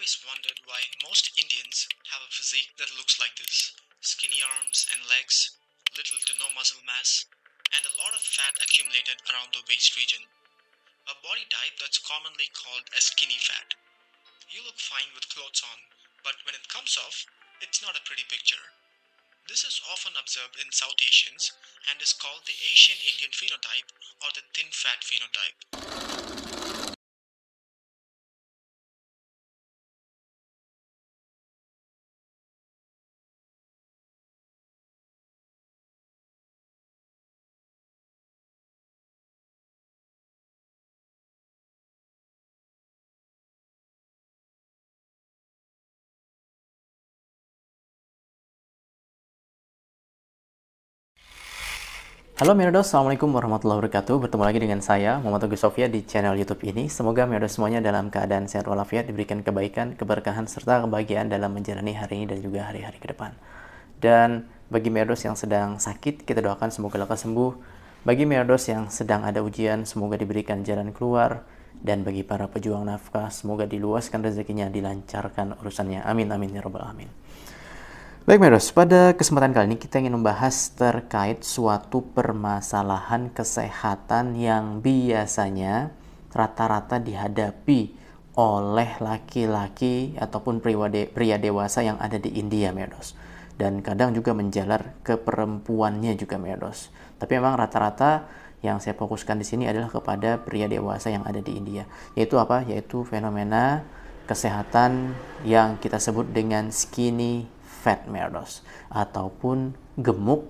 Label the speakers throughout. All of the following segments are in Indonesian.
Speaker 1: always wondered why most Indians have a physique that looks like this. Skinny arms and legs, little to no muscle mass, and a lot of fat accumulated around the waist region. A body type that's commonly called as skinny fat. You look fine with clothes on, but when it comes off, it's not a pretty picture. This is often observed in South Asians and is called the Asian Indian phenotype or the thin fat phenotype. Halo Mirados, Assalamualaikum warahmatullahi wabarakatuh. Bertemu lagi dengan saya, Muhammad Teguh Sofia di channel Youtube ini. Semoga Mirados semuanya dalam keadaan sehat walafiat, diberikan kebaikan, keberkahan, serta kebahagiaan dalam menjalani hari ini dan juga hari-hari ke depan. Dan bagi Mirados yang sedang sakit, kita doakan semoga lekas sembuh. Bagi Mirados yang sedang ada ujian, semoga diberikan jalan keluar. Dan bagi para pejuang nafkah, semoga diluaskan rezekinya, dilancarkan urusannya. Amin, amin, ya robbal amin. Baik Meros, pada kesempatan kali ini kita ingin membahas terkait suatu permasalahan kesehatan yang biasanya rata-rata dihadapi oleh laki-laki ataupun pria dewasa yang ada di India Meros dan kadang juga menjalar ke perempuannya juga Meros. Tapi memang rata-rata yang saya fokuskan di sini adalah kepada pria dewasa yang ada di India. Yaitu apa? Yaitu fenomena kesehatan yang kita sebut dengan skinny fat merdos ataupun gemuk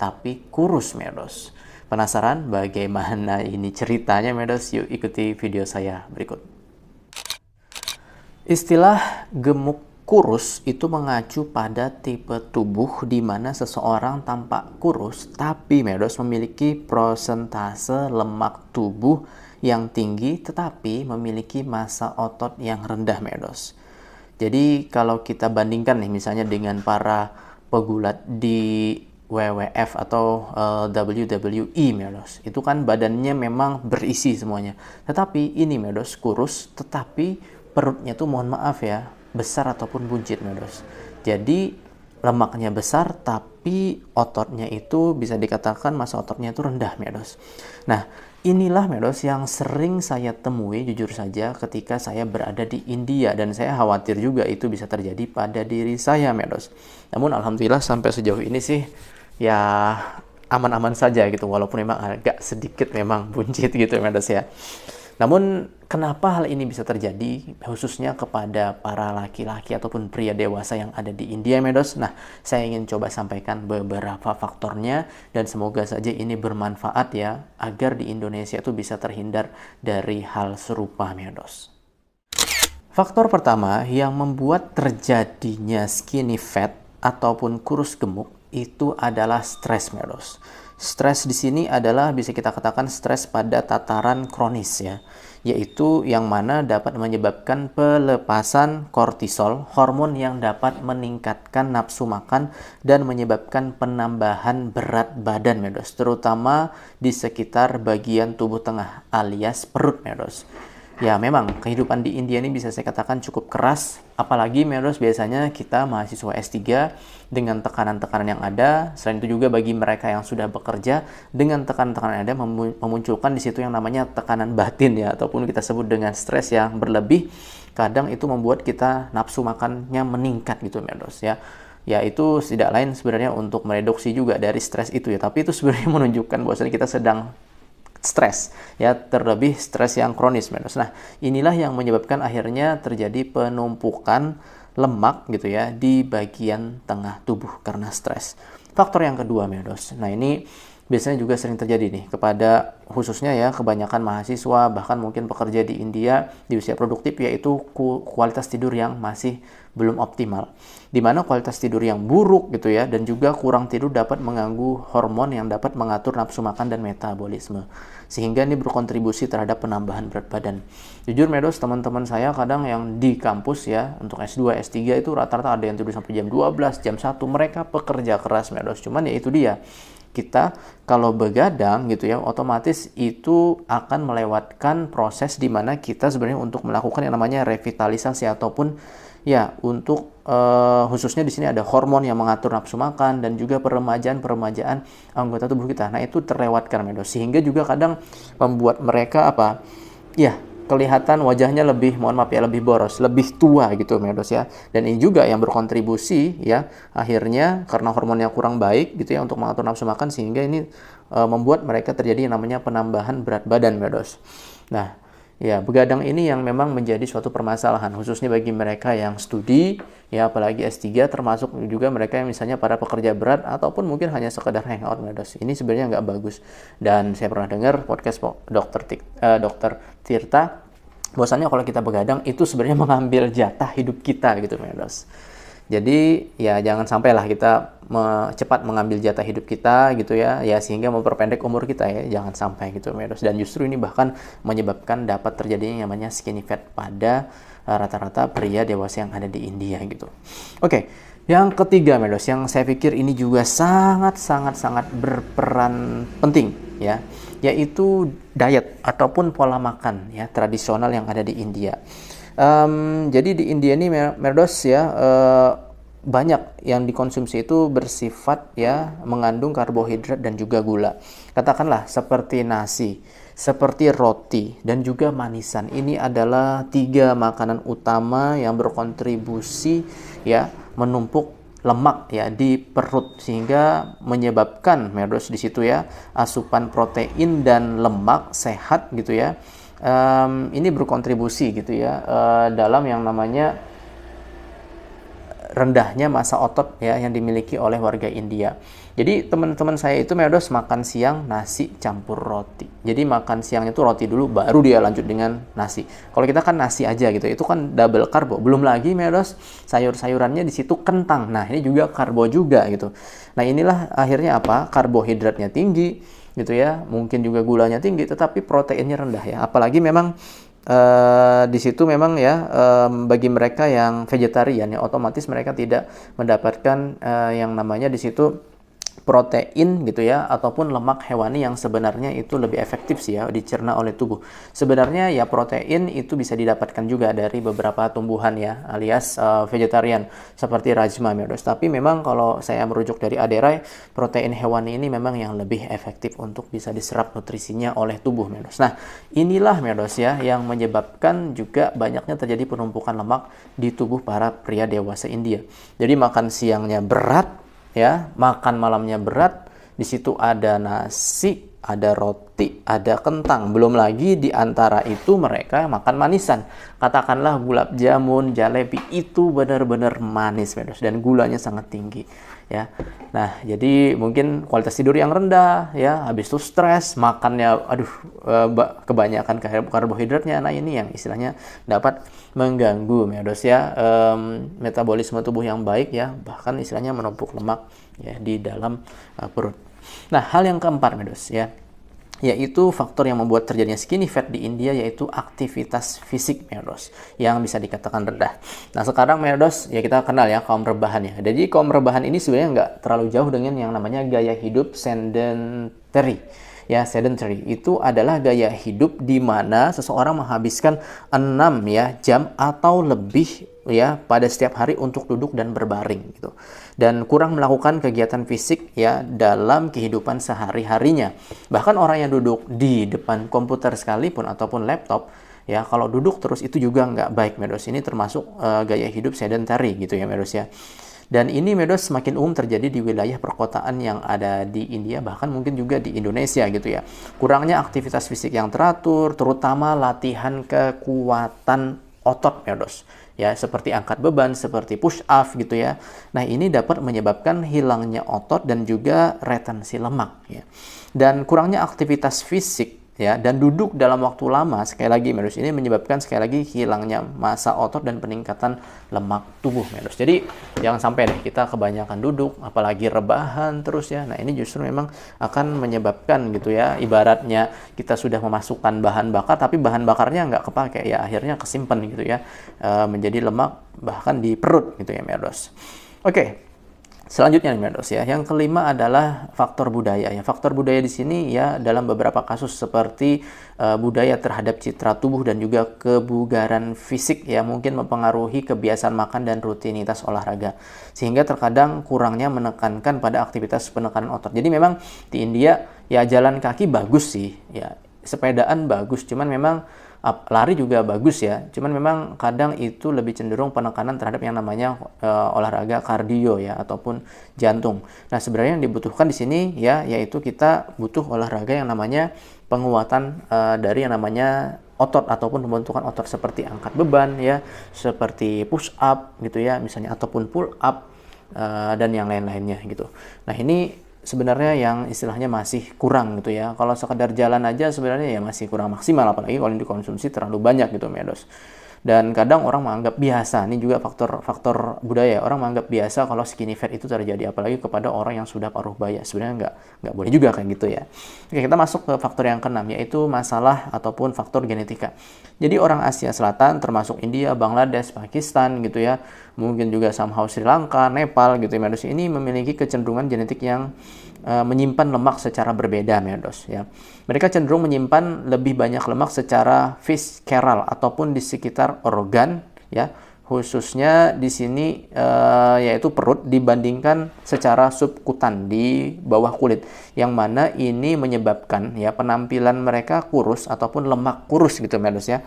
Speaker 1: tapi kurus merdos. Penasaran bagaimana ini ceritanya merdos? Yuk ikuti video saya berikut. Istilah gemuk kurus itu mengacu pada tipe tubuh di mana seseorang tampak kurus tapi merdos memiliki prosentase lemak tubuh yang tinggi tetapi memiliki massa otot yang rendah merdos. Jadi kalau kita bandingkan nih misalnya dengan para pegulat di WWF atau uh, eh, WWE Medos itu kan badannya memang berisi semuanya tetapi ini Medos kurus tetapi perutnya tuh mohon maaf ya besar ataupun buncit Medos jadi lemaknya besar tapi ototnya itu bisa dikatakan masa ototnya itu rendah Medos nah Inilah Medos yang sering saya temui jujur saja ketika saya berada di India dan saya khawatir juga itu bisa terjadi pada diri saya Medos. Namun alhamdulillah sampai sejauh ini sih ya aman-aman saja gitu walaupun memang agak sedikit memang buncit gitu Medos ya. Namun kenapa hal ini bisa terjadi khususnya kepada para laki-laki ataupun pria dewasa yang ada di India Medos? Nah, saya ingin coba sampaikan beberapa faktornya dan semoga saja ini bermanfaat ya agar di Indonesia itu bisa terhindar dari hal serupa Medos. Faktor pertama yang membuat terjadinya skinny fat ataupun kurus gemuk itu adalah stres Medos. Stres di sini adalah bisa kita katakan stres pada tataran kronis ya, yaitu yang mana dapat menyebabkan pelepasan kortisol, hormon yang dapat meningkatkan nafsu makan dan menyebabkan penambahan berat badan medos, ya, terutama di sekitar bagian tubuh tengah alias perut medos. Ya, ya memang kehidupan di India ini bisa saya katakan cukup keras Apalagi Melrose biasanya kita mahasiswa S3 dengan tekanan-tekanan yang ada, selain itu juga bagi mereka yang sudah bekerja dengan tekanan-tekanan yang ada memunculkan di situ yang namanya tekanan batin ya ataupun kita sebut dengan stres yang berlebih, kadang itu membuat kita nafsu makannya meningkat gitu Melrose ya ya itu tidak lain sebenarnya untuk mereduksi juga dari stres itu ya tapi itu sebenarnya menunjukkan bahwasanya kita sedang stres ya terlebih stres yang kronis minus. Nah, inilah yang menyebabkan akhirnya terjadi penumpukan lemak gitu ya di bagian tengah tubuh karena stres. Faktor yang kedua minus. Nah, ini biasanya juga sering terjadi nih kepada khususnya ya kebanyakan mahasiswa bahkan mungkin pekerja di India di usia produktif yaitu kualitas tidur yang masih belum optimal. Di mana kualitas tidur yang buruk gitu ya dan juga kurang tidur dapat mengganggu hormon yang dapat mengatur nafsu makan dan metabolisme. Sehingga ini berkontribusi terhadap penambahan berat badan. Jujur Medos teman-teman saya kadang yang di kampus ya untuk S2, S3 itu rata-rata ada yang tidur sampai jam 12, jam 1 mereka pekerja keras Medos. Cuman ya itu dia kita kalau begadang gitu ya otomatis itu akan melewatkan proses di mana kita sebenarnya untuk melakukan yang namanya revitalisasi ataupun ya untuk eh, khususnya di sini ada hormon yang mengatur nafsu makan dan juga peremajaan peremajaan anggota tubuh kita. Nah itu terlewatkan medo sehingga juga kadang membuat mereka apa ya kelihatan wajahnya lebih mohon maaf ya lebih boros, lebih tua gitu Medos ya. Dan ini juga yang berkontribusi ya akhirnya karena hormonnya kurang baik gitu ya untuk mengatur nafsu makan sehingga ini e, membuat mereka terjadi yang namanya penambahan berat badan Medos. Nah, Ya, begadang ini yang memang menjadi suatu permasalahan khususnya bagi mereka yang studi, ya apalagi S3 termasuk juga mereka yang misalnya para pekerja berat ataupun mungkin hanya sekedar hangout medos. Ini sebenarnya nggak bagus. Dan saya pernah dengar podcast dokter Tik, uh, dokter Tirta bahwasannya kalau kita begadang itu sebenarnya mengambil jatah hidup kita gitu medos. Jadi ya jangan sampailah kita me cepat mengambil jatah hidup kita gitu ya, ya sehingga memperpendek umur kita ya, jangan sampai gitu Medos. Dan justru ini bahkan menyebabkan dapat terjadinya yang namanya skinny fat pada e, rata-rata pria dewasa yang ada di India gitu. Oke, okay. yang ketiga Medos, yang saya pikir ini juga sangat-sangat-sangat berperan penting ya, yaitu diet ataupun pola makan ya tradisional yang ada di India. Um, jadi di India ini Merdos ya uh, banyak yang dikonsumsi itu bersifat ya mengandung karbohidrat dan juga gula. Katakanlah seperti nasi, seperti roti dan juga manisan. Ini adalah tiga makanan utama yang berkontribusi ya menumpuk lemak ya di perut sehingga menyebabkan merdos di situ ya asupan protein dan lemak sehat gitu ya um, ini berkontribusi gitu ya uh, dalam yang namanya rendahnya masa otot ya yang dimiliki oleh warga India. Jadi teman-teman saya itu Medos makan siang nasi campur roti. Jadi makan siangnya itu roti dulu baru dia lanjut dengan nasi. Kalau kita kan nasi aja gitu. Itu kan double karbo. Belum lagi Medos sayur-sayurannya di situ kentang. Nah, ini juga karbo juga gitu. Nah, inilah akhirnya apa? Karbohidratnya tinggi gitu ya. Mungkin juga gulanya tinggi tetapi proteinnya rendah ya. Apalagi memang Uh, di situ memang ya um, bagi mereka yang vegetarian ya otomatis mereka tidak mendapatkan uh, yang namanya di situ protein gitu ya ataupun lemak hewani yang sebenarnya itu lebih efektif sih ya dicerna oleh tubuh. Sebenarnya ya protein itu bisa didapatkan juga dari beberapa tumbuhan ya alias uh, vegetarian seperti rajma medos. Tapi memang kalau saya merujuk dari Aderai protein hewani ini memang yang lebih efektif untuk bisa diserap nutrisinya oleh tubuh medos. Nah, inilah medos ya yang menyebabkan juga banyaknya terjadi penumpukan lemak di tubuh para pria dewasa India. Jadi makan siangnya berat ya makan malamnya berat di situ ada nasi ada roti, ada kentang. Belum lagi di antara itu mereka makan manisan. Katakanlah gulab jamun, jalebi itu benar-benar manis, dan gulanya sangat tinggi ya. Nah, jadi mungkin kualitas tidur yang rendah ya, habis itu stres, makannya aduh eh, kebanyakan karbohidratnya. Nah, ini yang istilahnya dapat mengganggu ya, um, metabolisme tubuh yang baik ya, bahkan istilahnya menumpuk lemak ya di dalam uh, perut. Nah, hal yang keempat medos ya yaitu faktor yang membuat terjadinya skinny fat di India yaitu aktivitas fisik meros yang bisa dikatakan rendah. Nah sekarang meros ya kita kenal ya kaum rebahan ya. Jadi kaum rebahan ini sebenarnya nggak terlalu jauh dengan yang namanya gaya hidup sedentary ya sedentary itu adalah gaya hidup di mana seseorang menghabiskan 6 ya jam atau lebih ya pada setiap hari untuk duduk dan berbaring gitu dan kurang melakukan kegiatan fisik ya dalam kehidupan sehari-harinya bahkan orang yang duduk di depan komputer sekalipun ataupun laptop ya kalau duduk terus itu juga nggak baik Medos ini termasuk uh, gaya hidup sedentary gitu ya Medos ya dan ini medos semakin umum terjadi di wilayah perkotaan yang ada di India, bahkan mungkin juga di Indonesia gitu ya. Kurangnya aktivitas fisik yang teratur, terutama latihan kekuatan otot medos ya seperti angkat beban seperti push up gitu ya nah ini dapat menyebabkan hilangnya otot dan juga retensi lemak ya dan kurangnya aktivitas fisik ya dan duduk dalam waktu lama sekali lagi Medus ini menyebabkan sekali lagi hilangnya massa otot dan peningkatan lemak tubuh Medus. Jadi jangan sampai deh kita kebanyakan duduk apalagi rebahan terus ya. Nah, ini justru memang akan menyebabkan gitu ya ibaratnya kita sudah memasukkan bahan bakar tapi bahan bakarnya nggak kepake ya akhirnya kesimpan gitu ya e, menjadi lemak bahkan di perut gitu ya Medus. Oke. Okay. Selanjutnya Medos ya, yang kelima adalah faktor budaya ya. Faktor budaya di sini ya dalam beberapa kasus seperti uh, budaya terhadap citra tubuh dan juga kebugaran fisik ya mungkin mempengaruhi kebiasaan makan dan rutinitas olahraga. Sehingga terkadang kurangnya menekankan pada aktivitas penekanan otot. Jadi memang di India ya jalan kaki bagus sih ya, sepedaan bagus cuman memang lari juga bagus ya cuman memang kadang itu lebih cenderung penekanan terhadap yang namanya uh, olahraga kardio ya ataupun jantung nah sebenarnya yang dibutuhkan di sini ya yaitu kita butuh olahraga yang namanya penguatan uh, dari yang namanya otot ataupun pembentukan otot seperti angkat beban ya seperti push up gitu ya misalnya ataupun pull up uh, dan yang lain-lainnya gitu nah ini sebenarnya yang istilahnya masih kurang gitu ya. Kalau sekedar jalan aja sebenarnya ya masih kurang maksimal apalagi kalau dikonsumsi terlalu banyak gitu medos. Dan kadang orang menganggap biasa, ini juga faktor faktor budaya. Orang menganggap biasa kalau skinny fat itu terjadi apalagi kepada orang yang sudah paruh baya. Sebenarnya nggak nggak boleh juga kayak gitu ya. Oke, kita masuk ke faktor yang keenam yaitu masalah ataupun faktor genetika. Jadi orang Asia Selatan termasuk India, Bangladesh, Pakistan gitu ya mungkin juga somehow Sri Lanka, Nepal gitu ya ini memiliki kecenderungan genetik yang uh, menyimpan lemak secara berbeda medos ya. Mereka cenderung menyimpan lebih banyak lemak secara visceral ataupun di sekitar organ ya khususnya di sini uh, yaitu perut dibandingkan secara subkutan di bawah kulit yang mana ini menyebabkan ya penampilan mereka kurus ataupun lemak kurus gitu Medos ya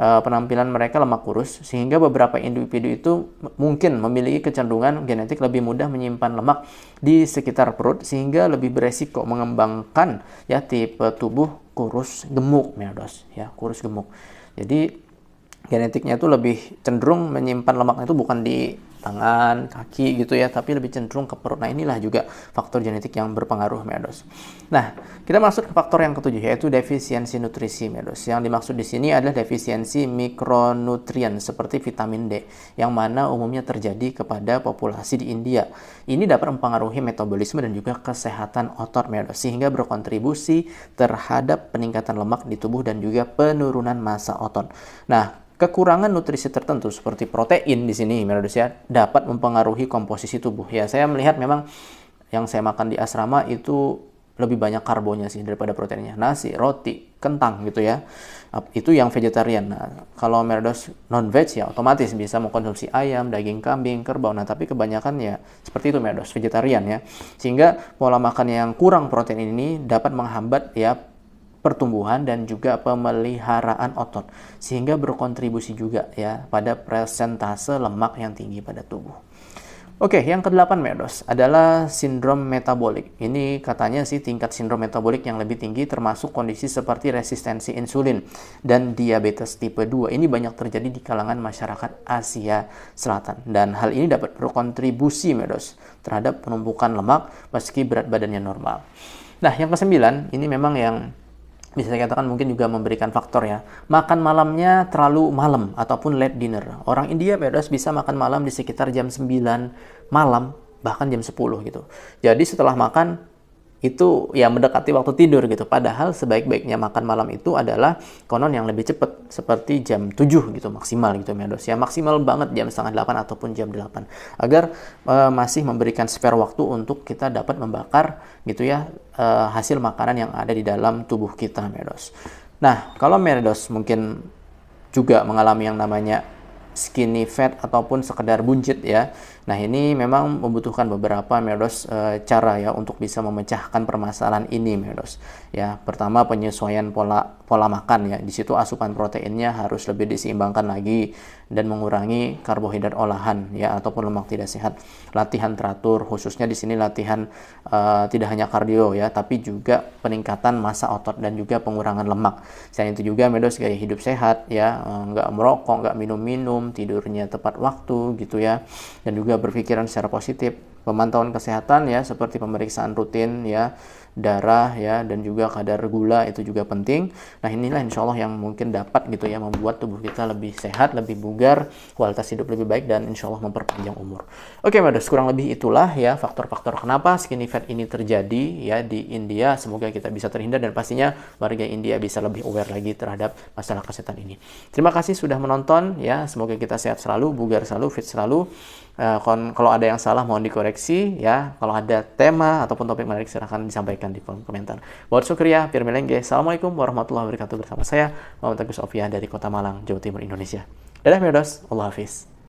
Speaker 1: Eh, penampilan mereka lemak kurus sehingga beberapa individu itu mungkin memiliki kecenderungan genetik lebih mudah menyimpan lemak di sekitar perut sehingga lebih beresiko mengembangkan ya tipe tubuh kurus gemuk meados, ya kurus gemuk. Jadi genetiknya itu lebih cenderung menyimpan lemaknya itu bukan di tangan, kaki gitu ya, tapi lebih cenderung ke perut. Nah, inilah juga faktor genetik yang berpengaruh Medos. Nah, kita masuk ke faktor yang ketujuh yaitu defisiensi nutrisi Medos. Yang dimaksud di sini adalah defisiensi mikronutrien seperti vitamin D yang mana umumnya terjadi kepada populasi di India. Ini dapat mempengaruhi metabolisme dan juga kesehatan otot Medos sehingga berkontribusi terhadap peningkatan lemak di tubuh dan juga penurunan massa otot. Nah, kekurangan nutrisi tertentu seperti protein di sini Medos ya dapat mempengaruhi komposisi tubuh. Ya, saya melihat memang yang saya makan di asrama itu lebih banyak karbonnya sih daripada proteinnya. Nasi, roti, kentang gitu ya. Itu yang vegetarian. Nah, kalau merdos non-veg ya otomatis bisa mengkonsumsi ayam, daging kambing, kerbau. Nah, tapi kebanyakan ya seperti itu merdos vegetarian ya. Sehingga pola makan yang kurang protein ini dapat menghambat ya pertumbuhan dan juga pemeliharaan otot sehingga berkontribusi juga ya pada presentase lemak yang tinggi pada tubuh. Oke, yang kedelapan Medos adalah sindrom metabolik. Ini katanya sih tingkat sindrom metabolik yang lebih tinggi termasuk kondisi seperti resistensi insulin dan diabetes tipe 2. Ini banyak terjadi di kalangan masyarakat Asia Selatan dan hal ini dapat berkontribusi Medos terhadap penumpukan lemak meski berat badannya normal. Nah, yang kesembilan ini memang yang bisa saya katakan mungkin juga memberikan faktor ya. Makan malamnya terlalu malam ataupun late dinner. Orang India pedas bisa makan malam di sekitar jam 9 malam bahkan jam 10 gitu. Jadi setelah makan itu ya mendekati waktu tidur gitu. Padahal sebaik-baiknya makan malam itu adalah konon yang lebih cepat seperti jam 7 gitu maksimal gitu Medos. Ya maksimal banget jam setengah 8 ataupun jam 8 agar uh, masih memberikan spare waktu untuk kita dapat membakar gitu ya uh, hasil makanan yang ada di dalam tubuh kita Medos. Nah, kalau Medos mungkin juga mengalami yang namanya skinny fat ataupun sekedar buncit ya. Nah ini memang membutuhkan beberapa Medos e, eh, cara ya untuk bisa memecahkan permasalahan ini Medos. Ya pertama penyesuaian pola pola makan ya. Di situ asupan proteinnya harus lebih diseimbangkan lagi dan mengurangi karbohidrat olahan ya ataupun lemak tidak sehat. Latihan teratur khususnya di sini latihan uh, tidak hanya kardio ya tapi juga peningkatan massa otot dan juga pengurangan lemak. Selain itu juga Medos gaya hidup sehat ya eh, nggak merokok, nggak minum-minum, tidurnya tepat waktu gitu ya dan juga berpikiran secara positif. Pemantauan kesehatan ya seperti pemeriksaan rutin ya darah ya dan juga kadar gula itu juga penting. Nah inilah insya Allah yang mungkin dapat gitu ya membuat tubuh kita lebih sehat, lebih bugar, kualitas hidup lebih baik dan insya Allah memperpanjang umur. Oke Madas, kurang lebih itulah ya faktor-faktor kenapa skinny fat ini terjadi ya di India. Semoga kita bisa terhindar dan pastinya warga India bisa lebih aware lagi terhadap masalah kesehatan ini. Terima kasih sudah menonton ya. Semoga kita sehat selalu, bugar selalu, fit selalu. Uh, kalau ada yang salah mohon dikoreksi ya. Kalau ada tema ataupun topik menarik silahkan disampaikan di kolom komentar. Buat syukriya, Pierre Assalamualaikum warahmatullahi wabarakatuh bersama saya, Muhammad Agus Ovia dari Kota Malang, Jawa Timur, Indonesia. Dadah, Miodos. Allah Hafiz.